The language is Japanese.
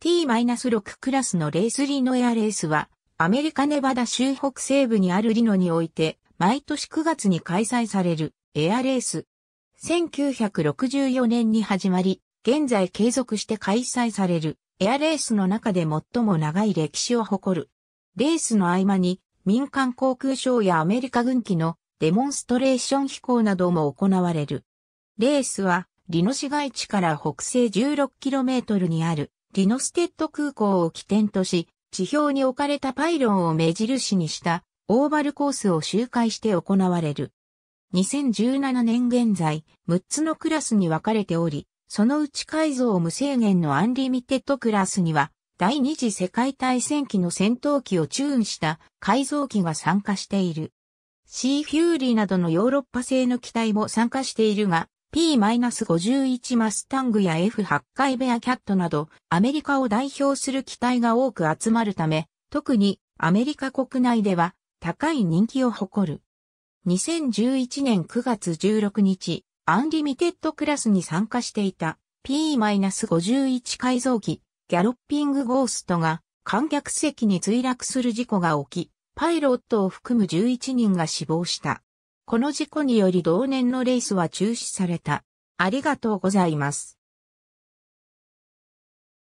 T-6 クラスのレースリノエアレースは、アメリカネバダ州北西部にあるリノにおいて、毎年9月に開催されるエアレース。1964年に始まり、現在継続して開催されるエアレースの中で最も長い歴史を誇る。レースの合間に民間航空ショーやアメリカ軍機のデモンストレーション飛行なども行われる。レースは、リノ市街地から北西 16km にあるギィノステッド空港を起点とし、地表に置かれたパイロンを目印にしたオーバルコースを周回して行われる。2017年現在、6つのクラスに分かれており、そのうち改造無制限のアンリミテッドクラスには、第二次世界大戦期の戦闘機をチューンした改造機が参加している。シーフューリーなどのヨーロッパ製の機体も参加しているが、P-51 マスタングや F8 回ベアキャットなどアメリカを代表する機体が多く集まるため、特にアメリカ国内では高い人気を誇る。2011年9月16日、アンリミテッドクラスに参加していた P-51 改造機ギャロッピングゴーストが観客席に墜落する事故が起き、パイロットを含む11人が死亡した。この事故により同年のレースは中止された。ありがとうございます。